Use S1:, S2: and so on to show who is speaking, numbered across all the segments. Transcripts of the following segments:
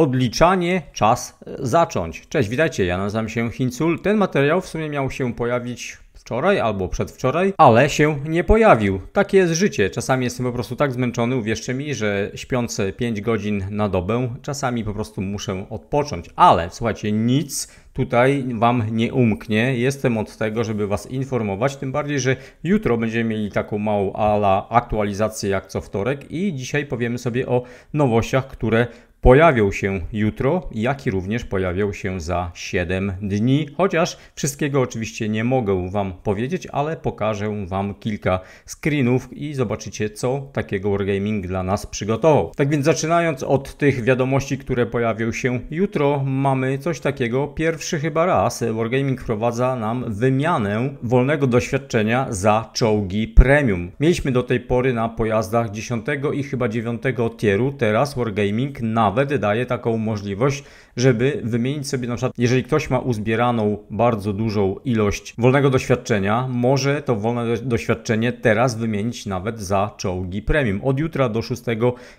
S1: odliczanie, czas e, zacząć. Cześć, witajcie, ja nazywam się Hincul. Ten materiał w sumie miał się pojawić wczoraj albo przedwczoraj, ale się nie pojawił. Takie jest życie. Czasami jestem po prostu tak zmęczony, uwierzcie mi, że śpiące 5 godzin na dobę, czasami po prostu muszę odpocząć. Ale słuchajcie, nic tutaj Wam nie umknie. Jestem od tego, żeby Was informować, tym bardziej, że jutro będziemy mieli taką małą ala aktualizację jak co wtorek i dzisiaj powiemy sobie o nowościach, które pojawią się jutro, jak i również pojawią się za 7 dni. Chociaż wszystkiego oczywiście nie mogę Wam powiedzieć, ale pokażę Wam kilka screenów i zobaczycie, co takiego Wargaming dla nas przygotował. Tak więc zaczynając od tych wiadomości, które pojawią się jutro, mamy coś takiego. Pierwszy pierwszy chyba raz Wargaming wprowadza nam wymianę wolnego doświadczenia za czołgi premium. Mieliśmy do tej pory na pojazdach 10 i chyba 9 tieru, teraz Wargaming nawet daje taką możliwość, żeby wymienić sobie na przykład, jeżeli ktoś ma uzbieraną bardzo dużą ilość wolnego doświadczenia, może to wolne doświadczenie teraz wymienić nawet za czołgi premium. Od jutra do 6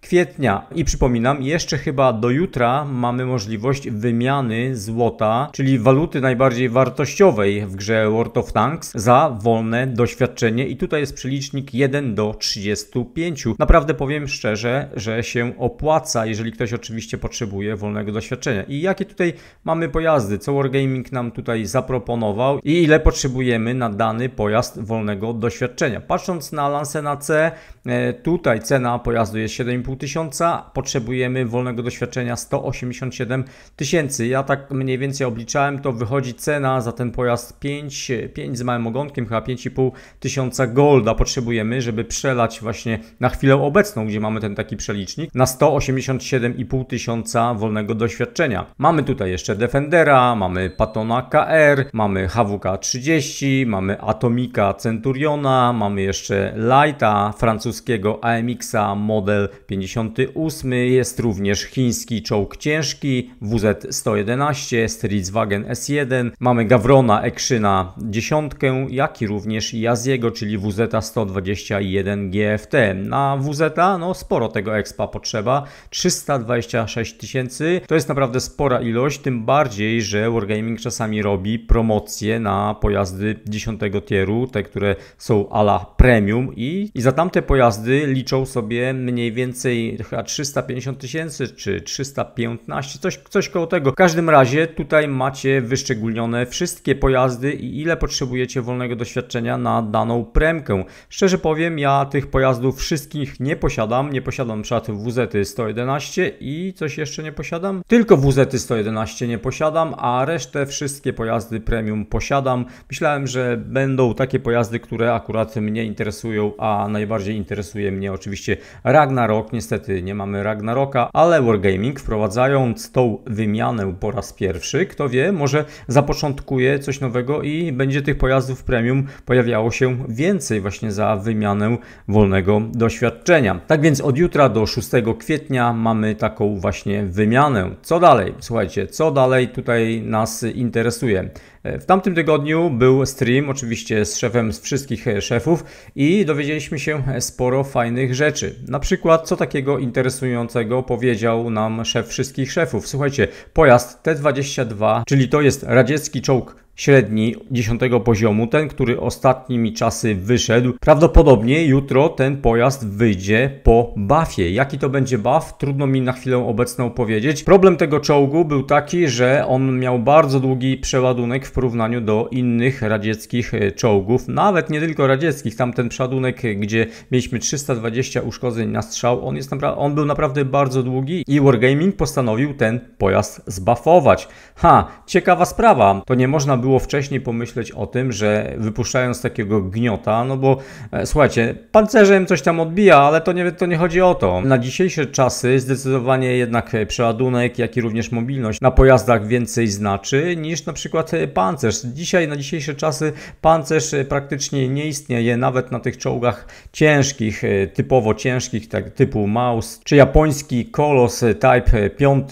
S1: kwietnia. I przypominam, jeszcze chyba do jutra mamy możliwość wymiany złota czyli waluty najbardziej wartościowej w grze World of Tanks, za wolne doświadczenie i tutaj jest przelicznik 1 do 35. Naprawdę powiem szczerze, że się opłaca, jeżeli ktoś oczywiście potrzebuje wolnego doświadczenia. I jakie tutaj mamy pojazdy, co Wargaming nam tutaj zaproponował i ile potrzebujemy na dany pojazd wolnego doświadczenia. Patrząc na Lancena C, E, tutaj cena pojazdu jest 7,5 tysiąca, potrzebujemy wolnego doświadczenia 187 tysięcy. Ja tak mniej więcej obliczałem, to wychodzi cena za ten pojazd 5, 5 z małym ogonkiem, chyba 5,5 tysiąca golda potrzebujemy, żeby przelać właśnie na chwilę obecną, gdzie mamy ten taki przelicznik, na 187,5 tysiąca wolnego doświadczenia. Mamy tutaj jeszcze Defendera, mamy Patona KR, mamy HWK 30, mamy Atomika Centuriona, mamy jeszcze Lighta, francuskiego francuskiego AMX-a model 58. Jest również chiński czołg ciężki WZ-111, Streetswagen S1. Mamy Gawrona Ekszyna 10, jak i również Jaziego, czyli WZ-121 GFT. Na WZ no sporo tego expa potrzeba, 326 tysięcy. To jest naprawdę spora ilość, tym bardziej, że Wargaming czasami robi promocje na pojazdy 10 tieru, te, które są ala premium i, i za tamte pojazdy gwiazdy liczą sobie mniej więcej chyba 350 tysięcy czy 315, coś, coś koło tego. W każdym razie tutaj macie wyszczególnione wszystkie pojazdy i ile potrzebujecie wolnego doświadczenia na daną premkę. Szczerze powiem, ja tych pojazdów wszystkich nie posiadam. Nie posiadam np. WZ 111 i coś jeszcze nie posiadam. Tylko WZ 111 nie posiadam, a resztę wszystkie pojazdy premium posiadam. Myślałem, że będą takie pojazdy, które akurat mnie interesują, a najbardziej interesują interesuje mnie oczywiście Ragnarok. Niestety nie mamy Ragnaroka, ale Wargaming wprowadzając tą wymianę po raz pierwszy, kto wie, może zapoczątkuje coś nowego i będzie tych pojazdów premium pojawiało się więcej właśnie za wymianę wolnego doświadczenia. Tak więc od jutra do 6 kwietnia mamy taką właśnie wymianę. Co dalej? Słuchajcie, co dalej tutaj nas interesuje? E, w tamtym tygodniu był stream, oczywiście z szefem z wszystkich e, szefów i dowiedzieliśmy się e, sporo fajnych rzeczy. Na przykład, co takiego interesującego powiedział nam szef wszystkich szefów. Słuchajcie, pojazd T-22, czyli to jest radziecki czołg średni 10 poziomu, ten, który ostatnimi czasy wyszedł. Prawdopodobnie jutro ten pojazd wyjdzie po buffie. Jaki to będzie buff? Trudno mi na chwilę obecną powiedzieć. Problem tego czołgu był taki, że on miał bardzo długi przeładunek w porównaniu do innych radzieckich e, czołgów. Nawet nie tylko radzieckich. Tamten przeładunek, e, gdzie mieliśmy 320 uszkodzeń na strzał, on, jest napra- on był naprawdę bardzo długi i Wargaming postanowił ten pojazd zbuffować. Ha, ciekawa sprawa. To nie można było było wcześniej pomyśleć o tym, że wypuszczając takiego gniota, no bo e, słuchajcie, pancerzem coś tam odbija, ale to nie, to nie chodzi o to. Na dzisiejsze czasy zdecydowanie jednak e, przeładunek, jak i również mobilność na pojazdach więcej znaczy niż na przykład e, pancerz. Dzisiaj, na dzisiejsze czasy pancerz praktycznie nie istnieje, nawet na tych czołgach ciężkich, typowo ciężkich, tak typu Maus, czy japoński Kolos Type 5.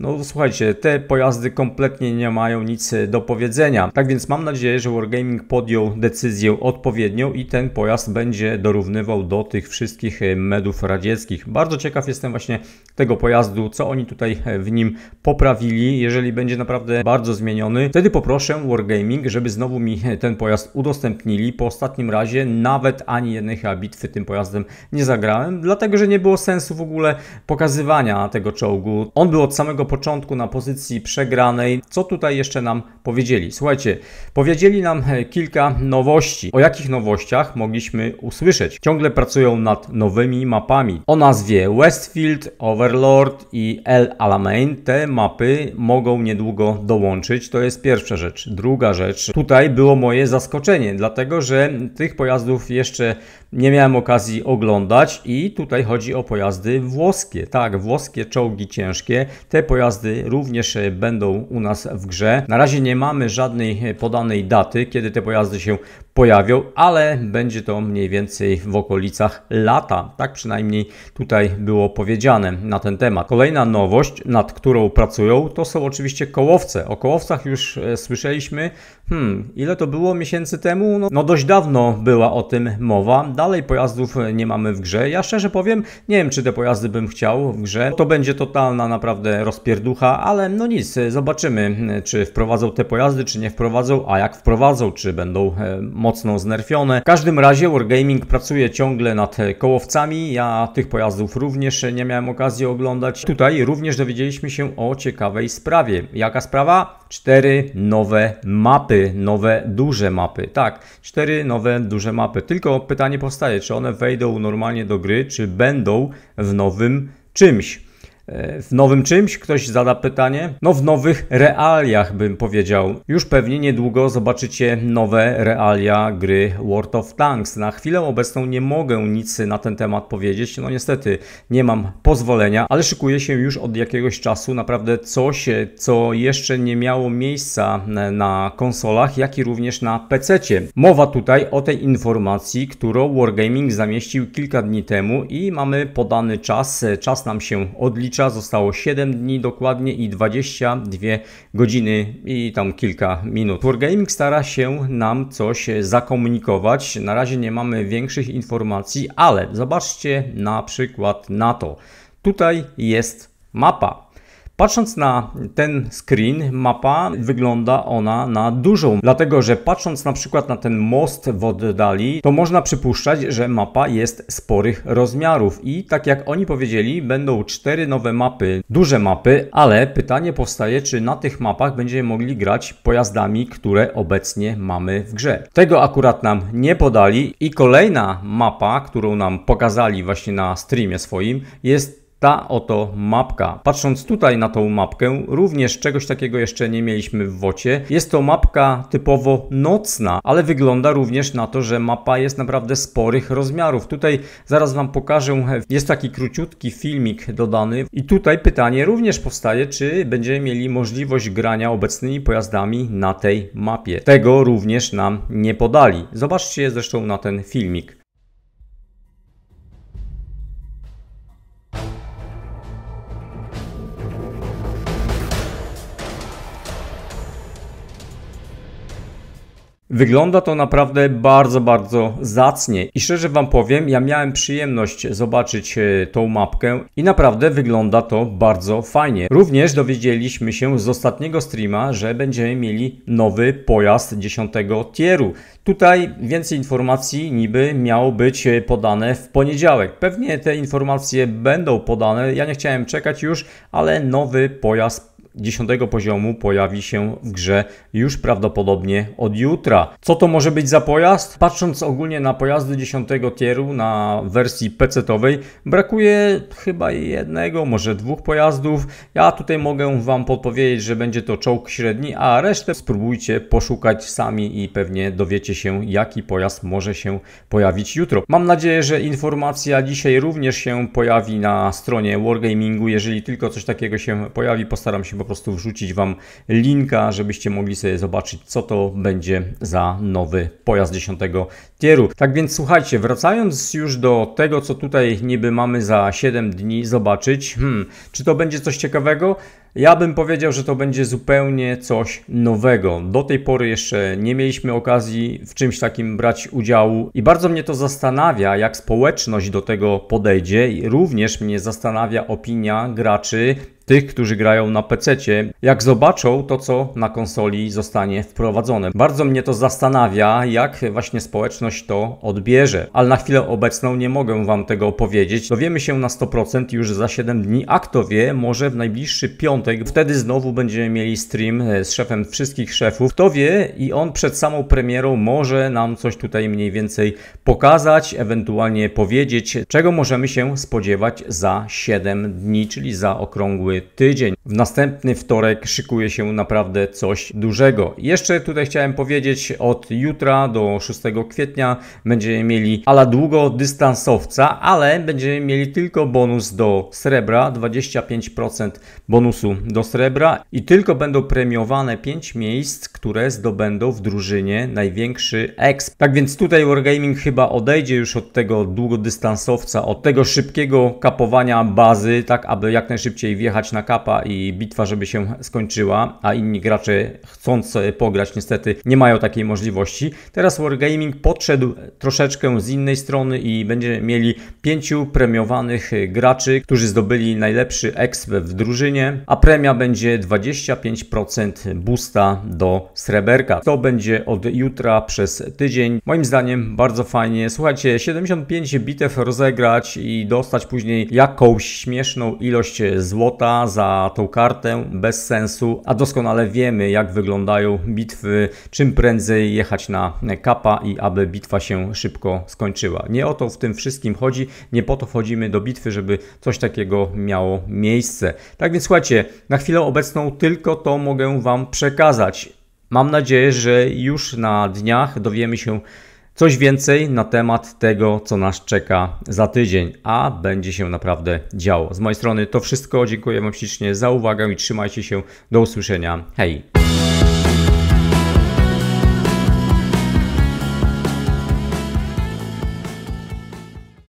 S1: No słuchajcie, te pojazdy kompletnie nie mają nic do powiedzenia dnia. Tak więc mam nadzieję, że Wargaming podjął decyzję odpowiednią i ten pojazd będzie dorównywał do tych wszystkich e, medów radzieckich. Bardzo ciekaw jestem właśnie tego pojazdu, co oni tutaj e, w nim poprawili. Jeżeli będzie naprawdę bardzo zmieniony, wtedy poproszę Wargaming, żeby znowu mi e, ten pojazd udostępnili. Po ostatnim razie nawet ani jednej chyba bitwy tym pojazdem nie zagrałem, dlatego że nie było sensu w ogóle pokazywania tego czołgu. On był od samego początku na pozycji przegranej. Co tutaj jeszcze nam powiedzieli? Słuchaj, Słuchajcie, powiedzieli nam e, kilka nowości. O jakich nowościach mogliśmy usłyszeć? Ciągle pracują nad nowymi mapami. O nazwie Westfield, Overlord i El Alamein te mapy mogą niedługo dołączyć. To jest pierwsza rzecz. Druga rzecz, tutaj było moje zaskoczenie, dlatego że tych pojazdów jeszcze nie miałem okazji oglądać i tutaj chodzi o pojazdy włoskie. Tak, włoskie czołgi ciężkie. Te pojazdy również e, będą u nas w grze. Na razie nie mamy żadnej e, podanej daty, kiedy te pojazdy się pojawią, ale będzie to mniej więcej w okolicach lata. Tak przynajmniej tutaj było powiedziane na ten temat. Kolejna nowość, nad którą pracują, to są oczywiście kołowce. O kołowcach już e, słyszeliśmy. Hmm, ile to było miesięcy temu? No, no dość dawno była o tym mowa. Dalej pojazdów nie mamy w grze. Ja szczerze powiem, nie wiem, czy te pojazdy bym chciał w grze. To będzie totalna naprawdę rozpierducha, ale no nic, e, zobaczymy, e, czy wprowadzą te pojazdy, czy nie wprowadzą, a jak wprowadzą, czy będą mocne mocno znerfione. W każdym razie Wargaming pracuje ciągle nad kołowcami. Ja tych pojazdów również nie miałem okazji oglądać. Tutaj również dowiedzieliśmy się o ciekawej sprawie. Jaka sprawa? Cztery nowe mapy, nowe duże mapy. Tak, cztery nowe duże mapy. Tylko pytanie powstaje, czy one wejdą normalnie do gry, czy będą w nowym czymś w nowym czymś? Ktoś zada pytanie? No, w nowych realiach bym powiedział. Już pewnie niedługo zobaczycie nowe realia gry World of Tanks. Na chwilę obecną nie mogę nic na ten temat powiedzieć. No, niestety nie mam pozwolenia, ale szykuje się już od jakiegoś czasu naprawdę coś, co jeszcze nie miało miejsca na konsolach, jak i również na PC. Mowa tutaj o tej informacji, którą Wargaming zamieścił kilka dni temu i mamy podany czas. Czas nam się odlicza mistrza zostało 7 dni dokładnie i 22 godziny i tam kilka minut. Wargaming stara się nam coś zakomunikować. Na razie nie mamy większych informacji, ale zobaczcie na przykład na to. Tutaj jest mapa. Patrząc na ten screen, mapa wygląda ona na dużą, dlatego że patrząc na przykład na ten most w oddali, to można przypuszczać, że mapa jest sporych rozmiarów i tak jak oni powiedzieli, będą cztery nowe mapy, duże mapy, ale pytanie powstaje, czy na tych mapach będziemy mogli grać pojazdami, które obecnie mamy w grze. Tego akurat nam nie podali i kolejna mapa, którą nam pokazali właśnie na streamie swoim, jest ta oto mapka. Patrząc tutaj na tą mapkę, również czegoś takiego jeszcze nie mieliśmy w wocie. Jest to mapka typowo nocna, ale wygląda również na to, że mapa jest naprawdę sporych rozmiarów. Tutaj zaraz Wam pokażę, jest taki króciutki filmik dodany i tutaj pytanie również powstaje, czy będziemy mieli możliwość grania obecnymi pojazdami na tej mapie. Tego również nam nie podali. Zobaczcie zresztą na ten filmik. Wygląda to naprawdę bardzo, bardzo zacnie i szczerze Wam powiem, ja miałem przyjemność zobaczyć e, tą mapkę i naprawdę wygląda to bardzo fajnie. Również dowiedzieliśmy się z ostatniego streama, że będziemy mieli nowy pojazd 10 tieru. Tutaj więcej informacji niby miało być e, podane w poniedziałek. Pewnie te informacje będą podane, ja nie chciałem czekać już, ale nowy pojazd 10 poziomu pojawi się w grze już prawdopodobnie od jutra. Co to może być za pojazd? Patrząc ogólnie na pojazdy dziesiątego tieru na wersji pc brakuje chyba jednego, może dwóch pojazdów. Ja tutaj mogę Wam podpowiedzieć, że będzie to czołg średni, a resztę spróbujcie poszukać sami i pewnie dowiecie się, jaki pojazd może się pojawić jutro. Mam nadzieję, że informacja dzisiaj również się pojawi na stronie Wargamingu. Jeżeli tylko coś takiego się pojawi, postaram się po prostu wrzucić Wam linka, żebyście mogli sobie zobaczyć, co to będzie za nowy pojazd 10 tieru. Tak więc słuchajcie, wracając już do tego, co tutaj niby mamy za 7 dni zobaczyć, hmm, czy to będzie coś ciekawego? Ja bym powiedział, że to będzie zupełnie coś nowego. Do tej pory jeszcze nie mieliśmy okazji w czymś takim brać udziału i bardzo mnie to zastanawia, jak społeczność do tego podejdzie. I również mnie zastanawia opinia graczy, tych, którzy grają na PC, jak zobaczą to, co na konsoli zostanie wprowadzone. Bardzo mnie to zastanawia, jak właśnie społeczność to odbierze, ale na chwilę obecną nie mogę Wam tego powiedzieć. Dowiemy się na 100% już za 7 dni, a kto wie, może w najbliższy piątek, wtedy znowu będziemy mieli stream e, z szefem wszystkich szefów. Kto wie i on przed samą premierą może nam coś tutaj mniej więcej pokazać, ewentualnie powiedzieć, czego możemy się spodziewać za 7 dni, czyli za okrągły tydzień. W następny wtorek szykuje się naprawdę coś dużego. Jeszcze tutaj chciałem powiedzieć, od jutra do 6 kwietnia będziemy mieli ala długo dystansowca, ale będziemy mieli tylko bonus do srebra, 25% bonusu do srebra i tylko będą premiowane 5 miejsc, które zdobędą w drużynie największy exp. Tak więc tutaj Wargaming chyba odejdzie już od tego długodystansowca, od tego szybkiego kapowania bazy, tak aby jak najszybciej wjechać na kapa i bitwa, żeby się skończyła, a inni gracze chcąc pograć niestety nie mają takiej możliwości. Teraz Wargaming podszedł troszeczkę z innej strony i będziemy mieli pięciu premiowanych graczy, którzy zdobyli najlepszy exp w drużynie, a premia będzie 25% boosta do sreberka. To będzie od jutra przez tydzień. Moim zdaniem bardzo fajnie. Słuchajcie, 75 bitew rozegrać i dostać później jakąś śmieszną ilość złota za tą kartę bez sensu, a doskonale wiemy jak wyglądają bitwy, czym prędzej jechać na kapa i aby bitwa się szybko skończyła. Nie o to w tym wszystkim chodzi, nie po to wchodzimy do bitwy, żeby coś takiego miało miejsce. Tak więc słuchajcie, na chwilę obecną tylko to mogę Wam przekazać. Mam nadzieję, że już na dniach dowiemy się Coś więcej na temat tego, co nas czeka za tydzień, a będzie się naprawdę działo. Z mojej strony to wszystko. Dziękuję Wam ślicznie za uwagę i trzymajcie się. Do usłyszenia. Hej!